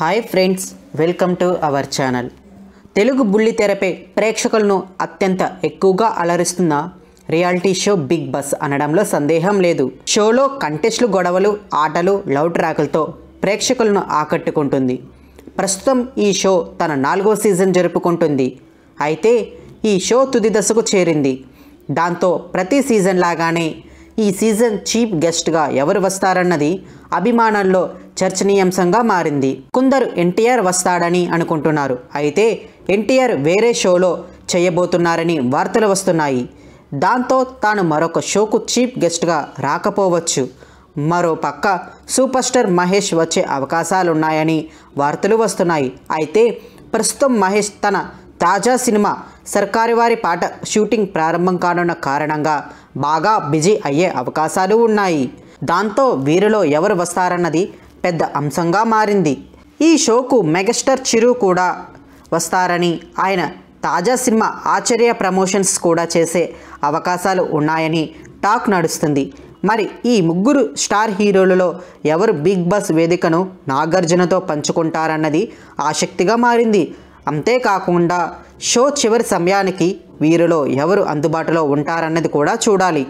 hi friends welcome to our channel Telugu బుల్లితెరపై ప్రేక్షకులను అత్యంత ఎక్కువగా అలరిస్తున్న రియాలిటీ షో బిగ్ బస్ అనడంలో సందేహం లేదు షోలో కంటెస్ట్లు గొడవలు ఆటలు లవ్ ట్రాకులతో ప్రేక్షకులను ఆకట్టుకుంటుంది ప్రస్తుతం ఈ షో తన నాలుగో సీజన్ జరుపుకుంటుంది అయితే ఈ షో తుది దశకు చేరింది దాంతో ప్రతి సీజన్ లాగానే ఈ సీజన్ చీఫ్ గెస్ట్గా ఎవరు వస్తారన్నది అభిమానుల్లో చర్చనీయాంశంగా మారింది కొందరు ఎన్టీఆర్ వస్తాడని అనుకుంటున్నారు అయితే ఎన్టీఆర్ వేరే షోలో చేయబోతున్నారని వార్తలు వస్తున్నాయి దాంతో తాను మరొక షోకు చీఫ్ గెస్ట్గా రాకపోవచ్చు మరో పక్క సూపర్ స్టార్ మహేష్ వచ్చే అవకాశాలున్నాయని వార్తలు వస్తున్నాయి అయితే ప్రస్తుతం మహేష్ తన తాజా సినిమా సర్కారు వారి పాట షూటింగ్ ప్రారంభం కానున్న కారణంగా బాగా బిజీ అయ్యే అవకాశాలు ఉన్నాయి దాంతో వీరిలో ఎవరు వస్తారన్నది పెద్ద అంశంగా మారింది ఈ షోకు మెగాస్టార్ చిరు కూడా వస్తారని ఆయన తాజా సినిమా ఆశ్చర్య ప్రమోషన్స్ కూడా చేసే అవకాశాలు ఉన్నాయని టాక్ నడుస్తుంది మరి ఈ ముగ్గురు స్టార్ హీరోలలో ఎవరు బిగ్ బాస్ వేదికను నాగార్జునతో పంచుకుంటారన్నది ఆసక్తిగా మారింది అంతేకాకుండా షో చివరి సమయానికి వీరిలో ఎవరు అందుబాటులో ఉంటారన్నది కూడా చూడాలి